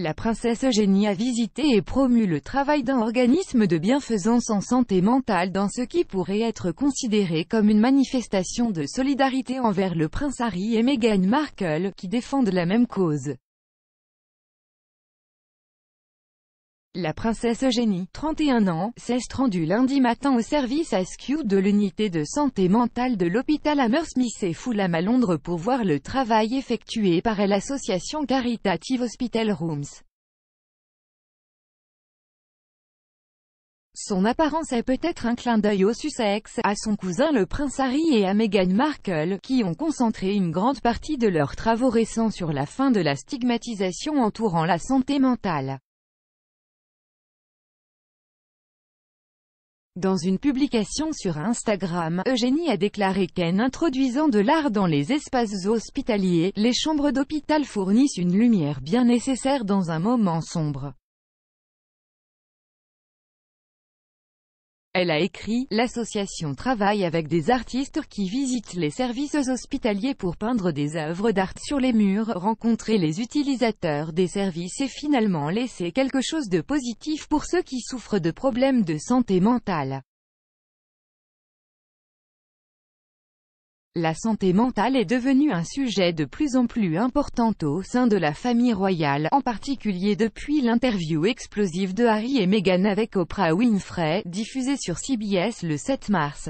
la princesse Eugénie a visité et promu le travail d'un organisme de bienfaisance en santé mentale dans ce qui pourrait être considéré comme une manifestation de solidarité envers le prince Harry et Meghan Markle, qui défendent la même cause. La princesse Eugénie, 31 ans, s'est rendue lundi matin au service SQ de l'unité de santé mentale de l'hôpital Hammersmith et Fulham à Londres pour voir le travail effectué par l'association caritative Hospital Rooms. Son apparence est peut-être un clin d'œil au Sussex, à son cousin le prince Harry et à Meghan Markle, qui ont concentré une grande partie de leurs travaux récents sur la fin de la stigmatisation entourant la santé mentale. Dans une publication sur Instagram, Eugénie a déclaré qu'en introduisant de l'art dans les espaces hospitaliers, les chambres d'hôpital fournissent une lumière bien nécessaire dans un moment sombre. Elle a écrit, l'association travaille avec des artistes qui visitent les services hospitaliers pour peindre des œuvres d'art sur les murs, rencontrer les utilisateurs des services et finalement laisser quelque chose de positif pour ceux qui souffrent de problèmes de santé mentale. La santé mentale est devenue un sujet de plus en plus important au sein de la famille royale, en particulier depuis l'interview explosive de Harry et Meghan avec Oprah Winfrey, diffusée sur CBS le 7 mars.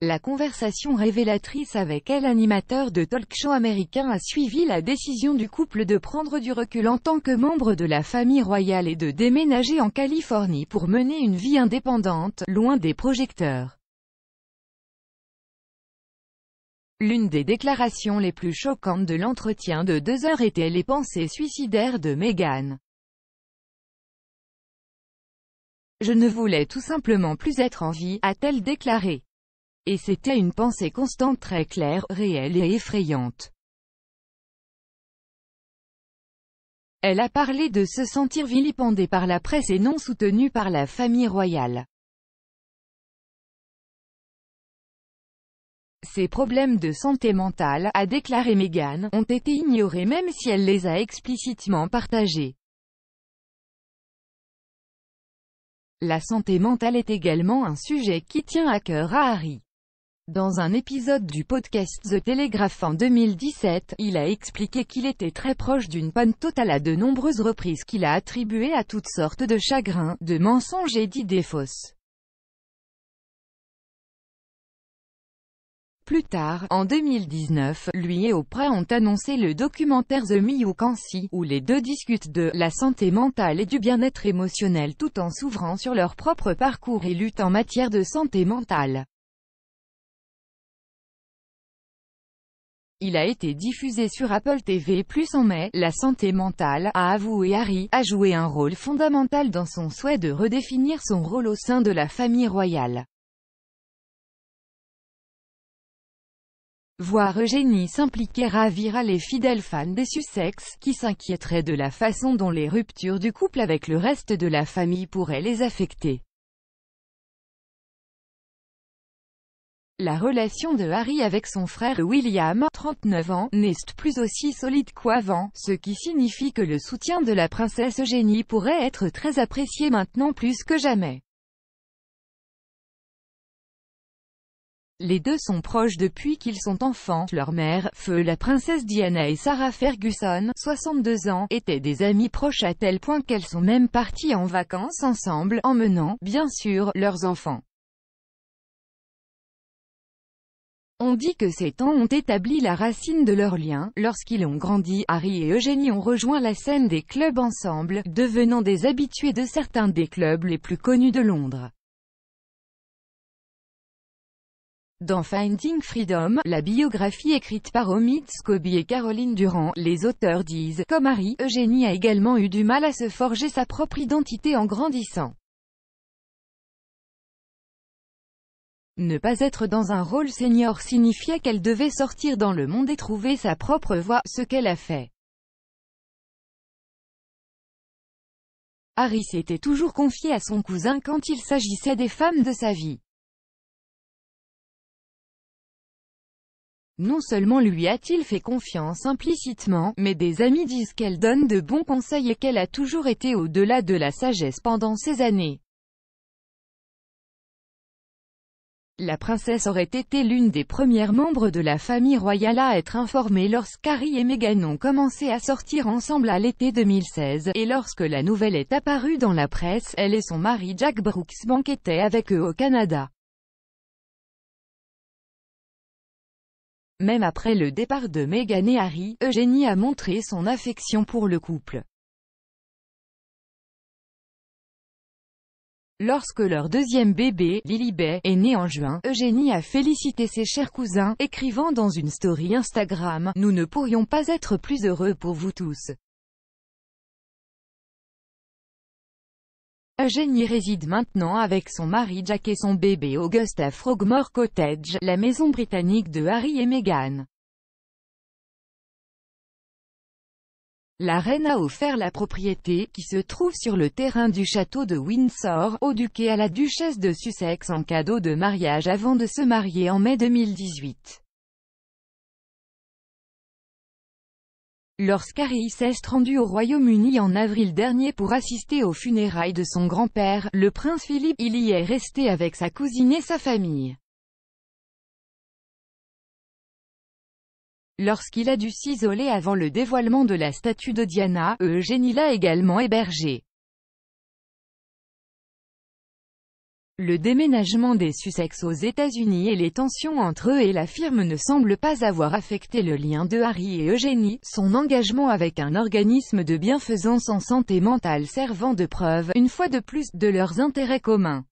La conversation révélatrice avec elle animateur de talk show américain a suivi la décision du couple de prendre du recul en tant que membre de la famille royale et de déménager en Californie pour mener une vie indépendante, loin des projecteurs. L'une des déclarations les plus choquantes de l'entretien de deux heures était les pensées suicidaires de Meghan. Je ne voulais tout simplement plus être en vie, a-t-elle déclaré. Et c'était une pensée constante très claire, réelle et effrayante. Elle a parlé de se sentir vilipendée par la presse et non soutenue par la famille royale. ses problèmes de santé mentale, a déclaré Meghan, ont été ignorés même si elle les a explicitement partagés. La santé mentale est également un sujet qui tient à cœur à Harry. Dans un épisode du podcast The Telegraph en 2017, il a expliqué qu'il était très proche d'une panne totale à de nombreuses reprises qu'il a attribuées à toutes sortes de chagrins, de mensonges et d'idées fausses. Plus tard, en 2019, lui et Oprah ont annoncé le documentaire The Can Cancy, où les deux discutent de la santé mentale et du bien-être émotionnel tout en s'ouvrant sur leur propre parcours et lutte en matière de santé mentale. Il a été diffusé sur Apple TV+, plus en mai, la santé mentale, a avoué Harry, a joué un rôle fondamental dans son souhait de redéfinir son rôle au sein de la famille royale. Voir Eugénie s'impliquer ravira les fidèles fans des Sussex, qui s'inquiéteraient de la façon dont les ruptures du couple avec le reste de la famille pourraient les affecter. La relation de Harry avec son frère William, 39 ans, n'est plus aussi solide qu'avant, ce qui signifie que le soutien de la princesse Eugénie pourrait être très apprécié maintenant plus que jamais. Les deux sont proches depuis qu'ils sont enfants. Leur mère, Feu la princesse Diana et Sarah Ferguson, 62 ans, étaient des amies proches à tel point qu'elles sont même parties en vacances ensemble, emmenant, bien sûr, leurs enfants. On dit que ces temps ont établi la racine de leur lien. Lorsqu'ils ont grandi, Harry et Eugénie ont rejoint la scène des clubs ensemble, devenant des habitués de certains des clubs les plus connus de Londres. Dans Finding Freedom, la biographie écrite par Omid Scobie et Caroline Durand, les auteurs disent, comme Harry, Eugénie a également eu du mal à se forger sa propre identité en grandissant. Ne pas être dans un rôle senior signifiait qu'elle devait sortir dans le monde et trouver sa propre voie, ce qu'elle a fait. Harry s'était toujours confié à son cousin quand il s'agissait des femmes de sa vie. Non seulement lui a-t-il fait confiance implicitement, mais des amis disent qu'elle donne de bons conseils et qu'elle a toujours été au-delà de la sagesse pendant ces années. La princesse aurait été l'une des premières membres de la famille royale à être informée lorsqu'Harry et Meghan ont commencé à sortir ensemble à l'été 2016, et lorsque la nouvelle est apparue dans la presse, elle et son mari Jack Brooks banquetaient avec eux au Canada. Même après le départ de Meghan et Harry, Eugénie a montré son affection pour le couple. Lorsque leur deuxième bébé, Lily Bay, est né en juin, Eugénie a félicité ses chers cousins, écrivant dans une story Instagram « Nous ne pourrions pas être plus heureux pour vous tous. Eugénie réside maintenant avec son mari Jack et son bébé Augusta à Frogmore Cottage, la maison britannique de Harry et Meghan. La reine a offert la propriété, qui se trouve sur le terrain du château de Windsor, au duc et à la duchesse de Sussex en cadeau de mariage avant de se marier en mai 2018. Lorsqu'Harry s'est rendu au Royaume-Uni en avril dernier pour assister aux funérailles de son grand-père, le prince Philippe, il y est resté avec sa cousine et sa famille. Lorsqu'il a dû s'isoler avant le dévoilement de la statue de Diana, Eugénie l'a également hébergé. Le déménagement des Sussex aux États-Unis et les tensions entre eux et la firme ne semblent pas avoir affecté le lien de Harry et Eugénie. Son engagement avec un organisme de bienfaisance en santé mentale servant de preuve, une fois de plus, de leurs intérêts communs.